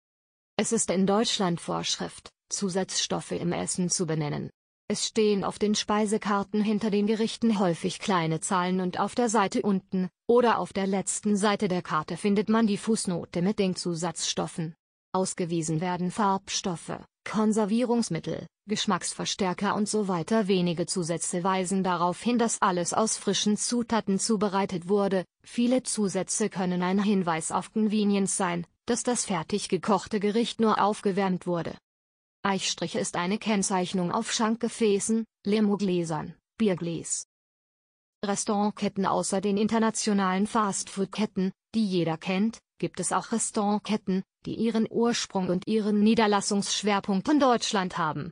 Es ist in Deutschland Vorschrift, Zusatzstoffe im Essen zu benennen. Es stehen auf den Speisekarten hinter den Gerichten häufig kleine Zahlen und auf der Seite unten oder auf der letzten Seite der Karte findet man die Fußnote mit den Zusatzstoffen. Ausgewiesen werden Farbstoffe, Konservierungsmittel, Geschmacksverstärker und so weiter. Wenige Zusätze weisen darauf hin, dass alles aus frischen Zutaten zubereitet wurde. Viele Zusätze können ein Hinweis auf Convenience sein, dass das fertig gekochte Gericht nur aufgewärmt wurde. Eichstrich ist eine Kennzeichnung auf Schankgefäßen, Limogläsern, Biergläs. Restaurantketten Außer den internationalen Fastfood-Ketten, die jeder kennt, gibt es auch Restaurantketten, die ihren Ursprung und ihren Niederlassungsschwerpunkt in Deutschland haben.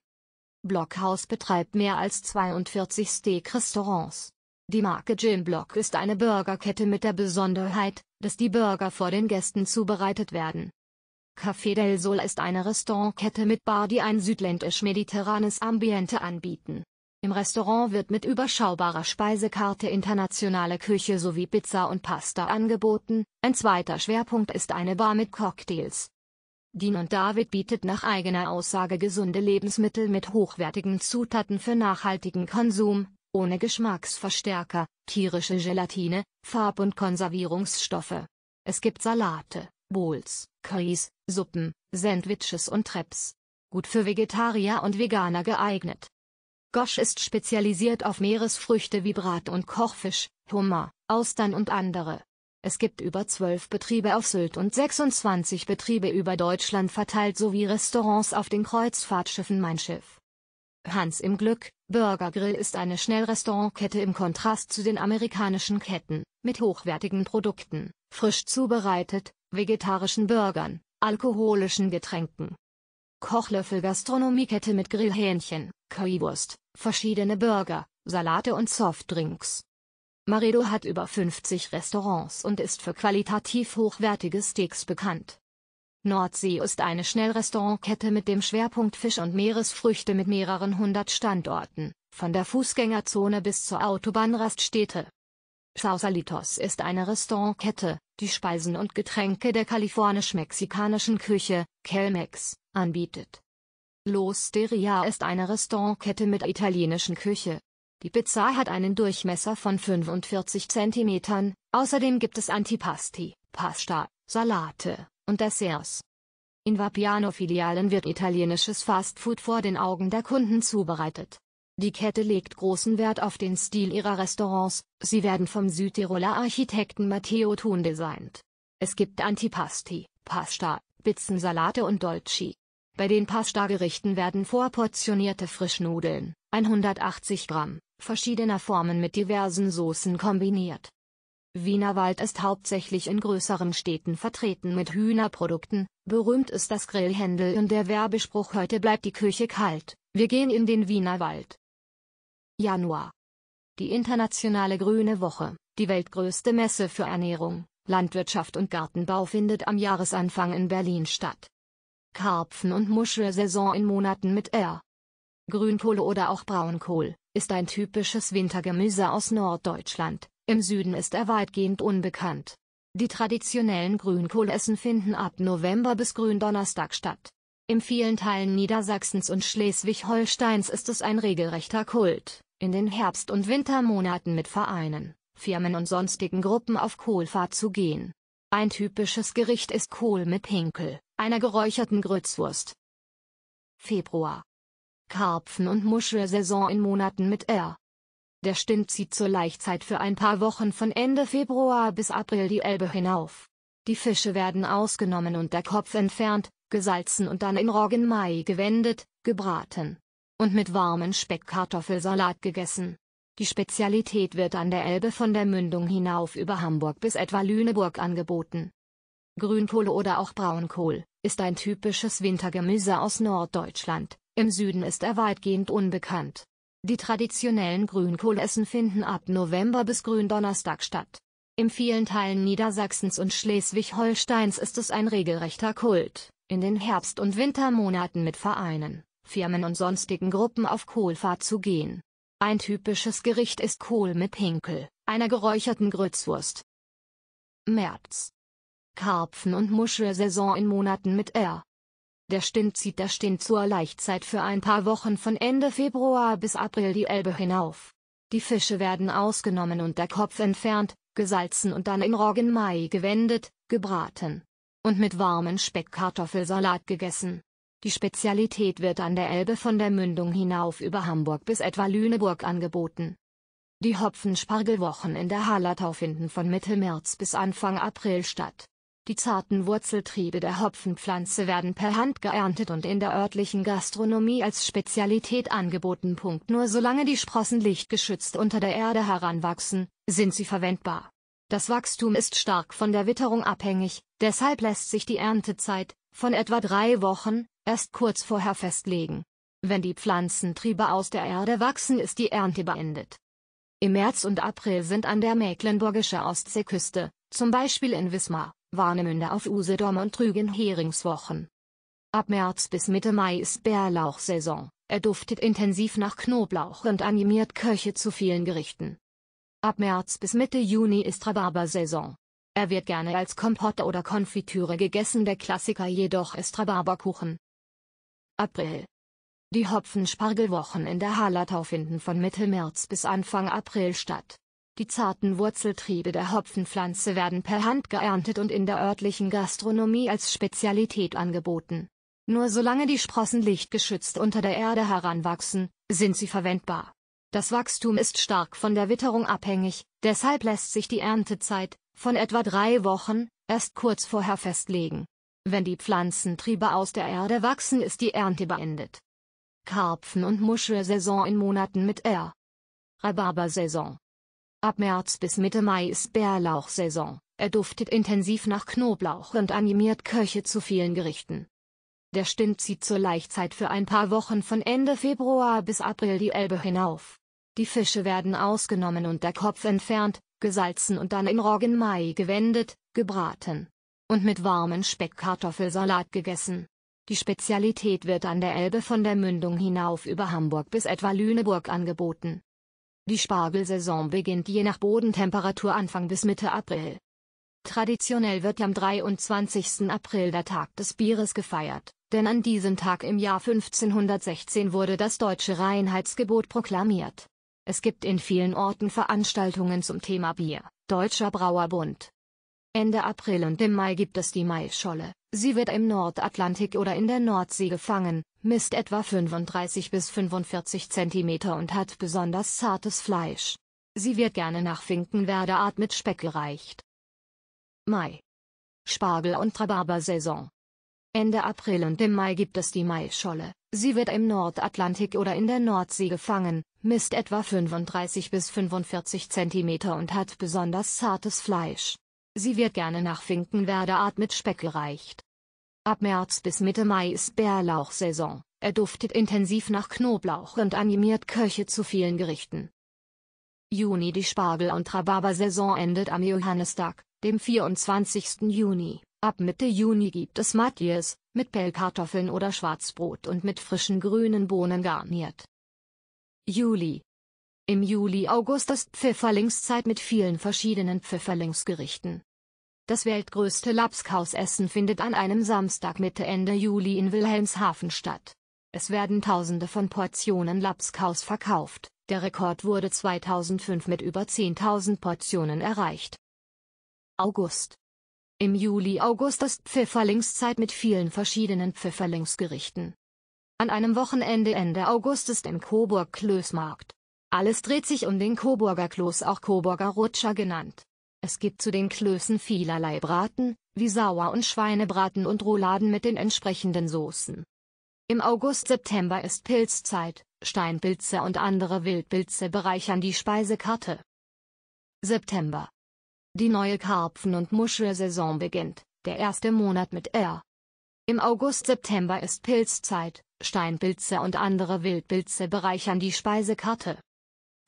Blockhaus betreibt mehr als 42 Steak-Restaurants. Die Marke Jim Block ist eine Burgerkette mit der Besonderheit, dass die Burger vor den Gästen zubereitet werden. Café del Sol ist eine Restaurantkette mit Bar, die ein südländisch-mediterranes Ambiente anbieten. Im Restaurant wird mit überschaubarer Speisekarte internationale Küche sowie Pizza und Pasta angeboten, ein zweiter Schwerpunkt ist eine Bar mit Cocktails. Dean und David bietet nach eigener Aussage gesunde Lebensmittel mit hochwertigen Zutaten für nachhaltigen Konsum, ohne Geschmacksverstärker, tierische Gelatine, Farb- und Konservierungsstoffe. Es gibt Salate, Bowls, Currys, Suppen, Sandwiches und Treps. Gut für Vegetarier und Veganer geeignet. Gosch ist spezialisiert auf Meeresfrüchte wie Brat- und Kochfisch, Hummer, Austern und andere. Es gibt über 12 Betriebe auf Sylt und 26 Betriebe über Deutschland verteilt sowie Restaurants auf den Kreuzfahrtschiffen Mein Schiff. Hans im Glück, Burger Grill ist eine Schnellrestaurantkette im Kontrast zu den amerikanischen Ketten, mit hochwertigen Produkten, frisch zubereitet, vegetarischen Burgern, alkoholischen Getränken. Kochlöffel Gastronomiekette mit Grillhähnchen, Currywurst, verschiedene Burger, Salate und Softdrinks. Maredo hat über 50 Restaurants und ist für qualitativ hochwertige Steaks bekannt. Nordsee ist eine Schnellrestaurantkette mit dem Schwerpunkt Fisch und Meeresfrüchte mit mehreren hundert Standorten, von der Fußgängerzone bis zur Autobahnraststätte. Sausalitos ist eine Restaurantkette, die Speisen und Getränke der kalifornisch-mexikanischen Küche, Kelmex, anbietet. L'Osteria ist eine Restaurantkette mit italienischen Küche. Die Pizza hat einen Durchmesser von 45 cm, außerdem gibt es Antipasti, Pasta, Salate und Desserts. In Vapiano-Filialen wird italienisches Fastfood vor den Augen der Kunden zubereitet. Die Kette legt großen Wert auf den Stil ihrer Restaurants, sie werden vom Südtiroler Architekten Matteo Thun designt. Es gibt Antipasti, Pasta, Bitzensalate und Dolci. Bei den Pasta-Gerichten werden vorportionierte Frischnudeln, 180 Gramm, verschiedener Formen mit diversen Soßen kombiniert. Wienerwald ist hauptsächlich in größeren Städten vertreten mit Hühnerprodukten, berühmt ist das Grillhändel und der Werbespruch heute bleibt die Küche kalt, wir gehen in den Wienerwald. Januar. Die internationale Grüne Woche, die weltgrößte Messe für Ernährung, Landwirtschaft und Gartenbau findet am Jahresanfang in Berlin statt. Karpfen- und Muschelsaison in Monaten mit R. Grünkohl oder auch Braunkohl, ist ein typisches Wintergemüse aus Norddeutschland, im Süden ist er weitgehend unbekannt. Die traditionellen Grünkohlessen finden ab November bis Gründonnerstag statt. In vielen Teilen Niedersachsens und Schleswig-Holsteins ist es ein regelrechter Kult in den Herbst- und Wintermonaten mit Vereinen, Firmen und sonstigen Gruppen auf Kohlfahrt zu gehen. Ein typisches Gericht ist Kohl mit Pinkel, einer geräucherten Grützwurst. Februar. Karpfen- und Muschelsaison in Monaten mit R. Der Stint zieht zur Laichzeit für ein paar Wochen von Ende Februar bis April die Elbe hinauf. Die Fische werden ausgenommen und der Kopf entfernt, gesalzen und dann in Roggenmai gewendet, gebraten und mit warmen Speckkartoffelsalat gegessen. Die Spezialität wird an der Elbe von der Mündung hinauf über Hamburg bis etwa Lüneburg angeboten. Grünkohl oder auch Braunkohl ist ein typisches Wintergemüse aus Norddeutschland, im Süden ist er weitgehend unbekannt. Die traditionellen Grünkohlessen finden ab November bis Gründonnerstag statt. In vielen Teilen Niedersachsens und Schleswig-Holsteins ist es ein regelrechter Kult, in den Herbst- und Wintermonaten mit Vereinen. Firmen und sonstigen Gruppen auf Kohlfahrt zu gehen. Ein typisches Gericht ist Kohl mit Hinkel, einer geräucherten Grützwurst. März. Karpfen- und Muschelsaison in Monaten mit R. Der Stint zieht der Stint zur Laichzeit für ein paar Wochen von Ende Februar bis April die Elbe hinauf. Die Fische werden ausgenommen und der Kopf entfernt, gesalzen und dann in Roggenmai gewendet, gebraten. Und mit warmen Speckkartoffelsalat gegessen. Die Spezialität wird an der Elbe von der Mündung hinauf über Hamburg bis etwa Lüneburg angeboten. Die Hopfenspargelwochen in der Hallertau finden von Mitte März bis Anfang April statt. Die zarten Wurzeltriebe der Hopfenpflanze werden per Hand geerntet und in der örtlichen Gastronomie als Spezialität angeboten. Punkt. Nur solange die Sprossen lichtgeschützt unter der Erde heranwachsen, sind sie verwendbar. Das Wachstum ist stark von der Witterung abhängig, deshalb lässt sich die Erntezeit, von etwa drei Wochen, erst kurz vorher festlegen. Wenn die Pflanzentriebe aus der Erde wachsen, ist die Ernte beendet. Im März und April sind an der mecklenburgischen Ostseeküste, zum Beispiel in Wismar, Warnemünde auf Usedom und Rügen Heringswochen. Ab März bis Mitte Mai ist Bärlauchsaison, er duftet intensiv nach Knoblauch und animiert Köche zu vielen Gerichten. Ab März bis Mitte Juni ist Rhabarbersaison. Er wird gerne als Kompotte oder Konfitüre gegessen, der Klassiker jedoch ist Rhabarberkuchen. April. Die Hopfenspargelwochen in der Hallertau finden von Mitte März bis Anfang April statt. Die zarten Wurzeltriebe der Hopfenpflanze werden per Hand geerntet und in der örtlichen Gastronomie als Spezialität angeboten. Nur solange die Sprossen lichtgeschützt unter der Erde heranwachsen, sind sie verwendbar. Das Wachstum ist stark von der Witterung abhängig, deshalb lässt sich die Erntezeit, von etwa drei Wochen, erst kurz vorher festlegen. Wenn die Pflanzentriebe aus der Erde wachsen, ist die Ernte beendet. Karpfen- und Muschelsaison in Monaten mit R. Rhabarbersaison. Ab März bis Mitte Mai ist Bärlauchsaison. Er duftet intensiv nach Knoblauch und animiert Köche zu vielen Gerichten. Der Stint zieht zur Laichzeit für ein paar Wochen von Ende Februar bis April die Elbe hinauf. Die Fische werden ausgenommen und der Kopf entfernt, gesalzen und dann in Roggenmai gewendet, gebraten und mit warmen Speckkartoffelsalat gegessen. Die Spezialität wird an der Elbe von der Mündung hinauf über Hamburg bis etwa Lüneburg angeboten. Die Spargelsaison beginnt je nach Bodentemperatur Anfang bis Mitte April. Traditionell wird am 23. April der Tag des Bieres gefeiert, denn an diesem Tag im Jahr 1516 wurde das deutsche Reinheitsgebot proklamiert. Es gibt in vielen Orten Veranstaltungen zum Thema Bier, Deutscher Brauerbund, Ende April und im Mai gibt es die Maischolle. Sie wird im Nordatlantik oder in der Nordsee gefangen, misst etwa 35 bis 45 cm und hat besonders zartes Fleisch. Sie wird gerne nach Finkenwerderart mit Speck gereicht. Mai. Spargel- und Rhabarbersaison. Ende April und im Mai gibt es die Maischolle. Sie wird im Nordatlantik oder in der Nordsee gefangen, misst etwa 35 bis 45 cm und hat besonders zartes Fleisch. Sie wird gerne nach Finkenwerderart mit Speck gereicht. Ab März bis Mitte Mai ist Bärlauchsaison, er duftet intensiv nach Knoblauch und animiert Köche zu vielen Gerichten. Juni Die Spargel- und Rhabarbersaison endet am Johannistag, dem 24. Juni. Ab Mitte Juni gibt es Matthias, mit Pellkartoffeln oder Schwarzbrot und mit frischen grünen Bohnen garniert. Juli Im Juli-August ist Pfifferlingszeit mit vielen verschiedenen Pfifferlingsgerichten. Das weltgrößte Lapskausessen findet an einem Samstag Mitte Ende Juli in Wilhelmshaven statt. Es werden tausende von Portionen Lapskaus verkauft, der Rekord wurde 2005 mit über 10.000 Portionen erreicht. August Im Juli-August ist Pfifferlingszeit mit vielen verschiedenen Pfifferlingsgerichten. An einem Wochenende Ende August ist im Coburg Klößmarkt. Alles dreht sich um den Coburger Kloß auch Coburger Rutscher genannt. Es gibt zu den Klößen vielerlei Braten, wie Sauer- und Schweinebraten und Rouladen mit den entsprechenden Soßen. Im August-September ist Pilzzeit, Steinpilze und andere Wildpilze bereichern die Speisekarte. September. Die neue Karpfen- und Muschelsaison beginnt, der erste Monat mit R. Im August-September ist Pilzzeit, Steinpilze und andere Wildpilze bereichern die Speisekarte.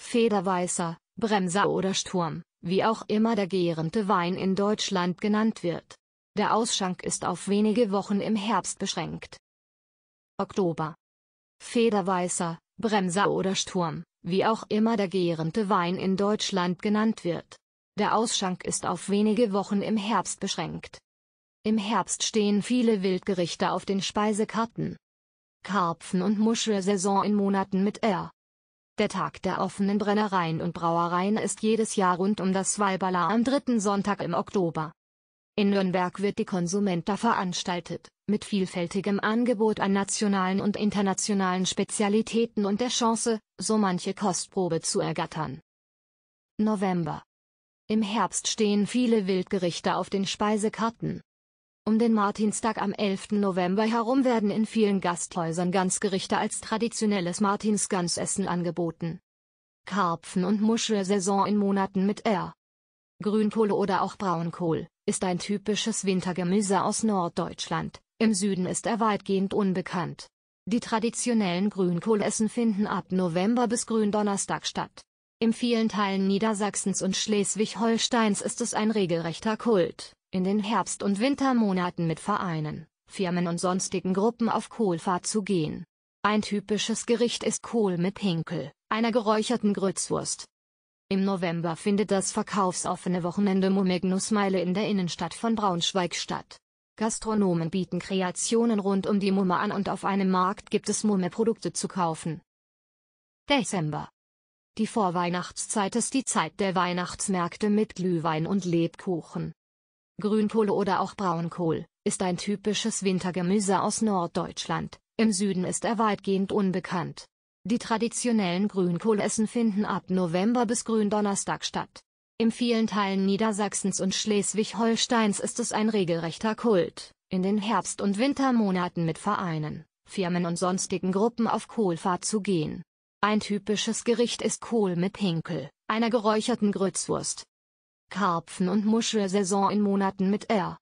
Federweißer, Bremser oder Sturm wie auch immer der gärende Wein in Deutschland genannt wird. Der Ausschank ist auf wenige Wochen im Herbst beschränkt. Oktober. Federweißer, Bremser oder Sturm, wie auch immer der gärende Wein in Deutschland genannt wird. Der Ausschank ist auf wenige Wochen im Herbst beschränkt. Im Herbst stehen viele Wildgerichte auf den Speisekarten. Karpfen- und Muschelsaison in Monaten mit R. Der Tag der offenen Brennereien und Brauereien ist jedes Jahr rund um das Walballer am dritten Sonntag im Oktober. In Nürnberg wird die Konsumenta veranstaltet, mit vielfältigem Angebot an nationalen und internationalen Spezialitäten und der Chance, so manche Kostprobe zu ergattern. November. Im Herbst stehen viele Wildgerichte auf den Speisekarten, um den Martinstag am 11. November herum werden in vielen Gasthäusern Gansgerichte als traditionelles Martinsgansessen angeboten. Karpfen- und Muschelsaison in Monaten mit R. Grünkohle oder auch Braunkohl, ist ein typisches Wintergemüse aus Norddeutschland, im Süden ist er weitgehend unbekannt. Die traditionellen Grünkohlessen finden ab November bis Gründonnerstag statt. In vielen Teilen Niedersachsens und Schleswig-Holsteins ist es ein regelrechter Kult in den Herbst- und Wintermonaten mit Vereinen, Firmen und sonstigen Gruppen auf Kohlfahrt zu gehen. Ein typisches Gericht ist Kohl mit Pinkel, einer geräucherten Grützwurst. Im November findet das verkaufsoffene Wochenende Mummignussmeile in der Innenstadt von Braunschweig statt. Gastronomen bieten Kreationen rund um die Mumme an und auf einem Markt gibt es Mumme-Produkte zu kaufen. Dezember. Die Vorweihnachtszeit ist die Zeit der Weihnachtsmärkte mit Glühwein und Lebkuchen. Grünkohl oder auch Braunkohl, ist ein typisches Wintergemüse aus Norddeutschland, im Süden ist er weitgehend unbekannt. Die traditionellen Grünkohlessen finden ab November bis Gründonnerstag statt. In vielen Teilen Niedersachsens und Schleswig-Holsteins ist es ein regelrechter Kult, in den Herbst- und Wintermonaten mit Vereinen, Firmen und sonstigen Gruppen auf Kohlfahrt zu gehen. Ein typisches Gericht ist Kohl mit Hinkel, einer geräucherten Grützwurst, Karpfen- und Muschelsaison in Monaten mit R.